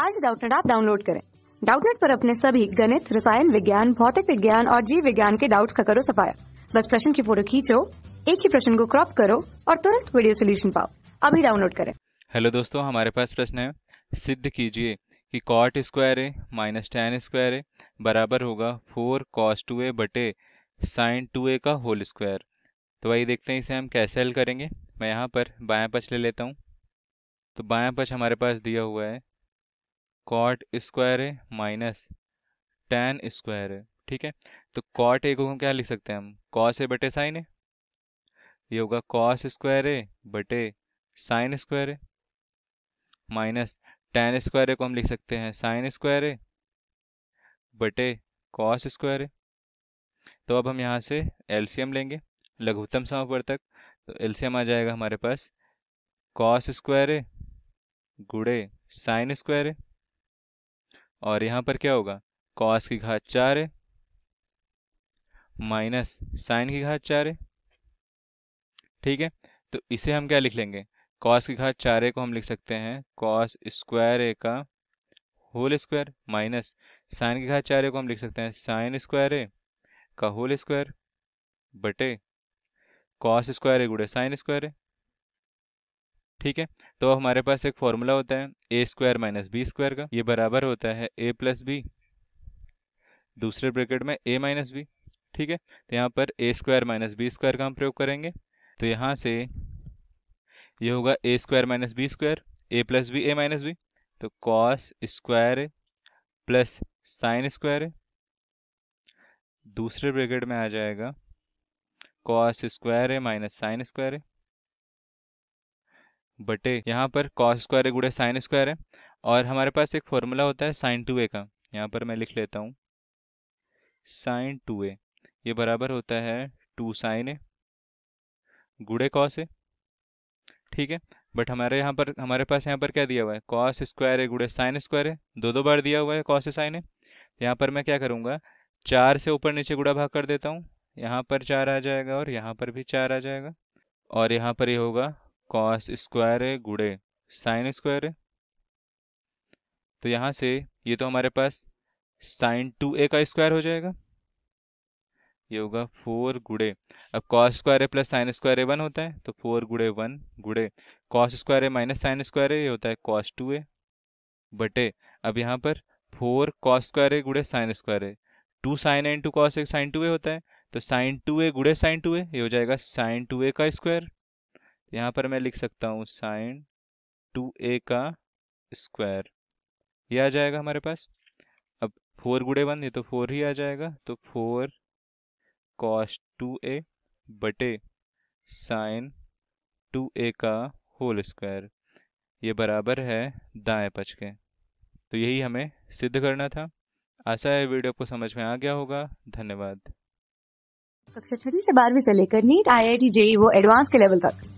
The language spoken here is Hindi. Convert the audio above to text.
आज डाउटनेट आप डाउनलोड करें डाउटनेट पर अपने सभी गणित रसायन विज्ञान भौतिक विज्ञान और जीव विज्ञान के डाउट्स का करो सफाया बस प्रश्न की फोटो खींचो एक ही प्रश्न को क्रॉप करो और तुरंत वीडियो सोल्यूशन पाओ अभी डाउनलोड करें हेलो दोस्तों हमारे पास प्रश्न है सिद्ध कीजिए कि cot square A minus tan square A बराबर होगा फोर कॉस टू ए बटे साइन टू ए का होल स्क्वायर तो वही देखते हैं इसे हम कैसे हल करेंगे मैं यहाँ पर बायां पच ले लेता हूँ तो बायां पच हमारे पास दिया हुआ है कॉट स्क्वायर है माइनस टेन स्क्वायर है ठीक है तो कॉट ए को हम क्या लिख सकते हैं हम कॉस ए बटे साइन है ये होगा कॉस स्क्वायर ए बटे साइन स्क्वायर है माइनस टेन स्क्वायर को हम लिख सकते हैं साइन स्क्वायर है बटे कॉस स्क्वायर है तो अब हम यहाँ से एलसीएम लेंगे लघुत्तम समापवर्तक तो एलसीएम आ जाएगा हमारे पास कॉस स्क्वायर है गुड़े साइन स्क्वायर है और यहाँ पर क्या होगा कॉस की घात चार है माइनस साइन की घात चार है ठीक है तो इसे हम क्या लिख लेंगे कॉस की घात चार ए को हम लिख सकते हैं कॉस स्क्वायर ए का होल स्क्वायर माइनस साइन की घात चार ए को हम लिख सकते हैं साइन स्क्वायर ए का होल स्क्वायर बटे कॉस स्क्वायर ए गुड़े साइन स्क्वायर ए ठीक है तो हमारे पास एक फॉर्मूला होता है A square minus B square का ये बराबर होता है ए प्लस बी दूसरे ब्रैकेट में ए माइनस बी ठीक है तो यहाँ पर A square minus B square का हम प्रयोग करेंगे तो यहाँ से ये होगा A square minus B square A plus B A minus B तो cos square plus sine square दूसरे ब्रैकेट में आ जाएगा कॉस स्क्वायर है माइनस साइन स्क्वायर बटे यहाँ पर कॉस स्क्वायर है गुड़े साइन स्क्वायर है और हमारे पास एक फॉर्मूला होता है साइन टू ए का यहाँ पर मैं लिख लेता हूँ साइन टू ए ये बराबर होता है टू साइन ए गुड़े कॉस ए ठीक है बट हमारे यहाँ पर हमारे पास यहाँ पर क्या दिया हुआ है कॉस स्क्वायर है गुड़े साइन स्क्वायर है दो दो बार दिया हुआ है कॉस ए साइन है यहाँ पर मैं क्या करूँगा चार से ऊपर नीचे गुड़ा भाग कर देता हूँ यहाँ पर चार आ जाएगा और यहाँ पर भी चार आ जाएगा और यहाँ पर ये यह होगा कॉस स्क्वायर है गुड़े साइन स्क्वायर है तो यहाँ से ये तो हमारे पास साइन टू ए का स्क्वायर हो जाएगा ये होगा फोर गुड़े अब कॉस स्क्वायर है plus sine square A one होता है तो फोर गुड़े वन गुड़े cos square A minus sine square है ये होता है कॉस टू ए बटे अब यहाँ पर फोर कॉस स्क्वायर ए गुड़े साइन स्क्वायर है two sine A into cos A sine two A होता है तो साइन टू ए गुड़े साइन टू ए ये हो जाएगा साइन टू ए का स्क्वायर यहाँ पर मैं लिख सकता हूँ साइन टू ए का स्क्वायर ये आ जाएगा हमारे पास अब फोर गुड़े वन ये तो फोर ही आ जाएगा तो फोर कॉस टू ए बटे साइन टू ए का होल स्क्वायर ये बराबर है दाएं पच के तो यही हमें सिद्ध करना था आशा है वीडियो को समझ में आ गया होगा धन्यवाद कक्षा छठी से बारहवीं से लेकर NEET I I T JEE वो एडवांस के लेवल तक